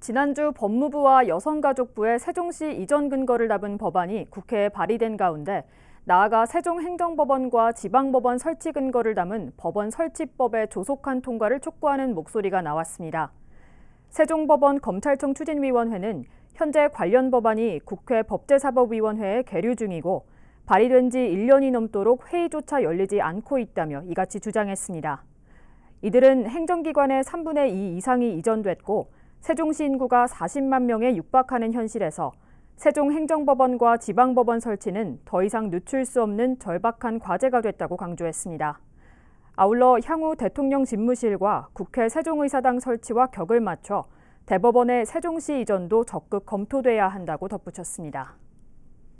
지난주 법무부와 여성가족부의 세종시 이전 근거를 담은 법안이 국회에 발의된 가운데 나아가 세종행정법원과 지방법원 설치 근거를 담은 법원 설치법의 조속한 통과를 촉구하는 목소리가 나왔습니다. 세종법원 검찰청 추진위원회는 현재 관련 법안이 국회 법제사법위원회에 계류 중이고 발의된 지 1년이 넘도록 회의조차 열리지 않고 있다며 이같이 주장했습니다. 이들은 행정기관의 3분의 2 이상이 이전됐고 세종시 인구가 40만 명에 육박하는 현실에서 세종행정법원과 지방법원 설치는 더 이상 늦출 수 없는 절박한 과제가 됐다고 강조했습니다. 아울러 향후 대통령 집무실과 국회 세종의사당 설치와 격을 맞춰 대법원의 세종시 이전도 적극 검토돼야 한다고 덧붙였습니다.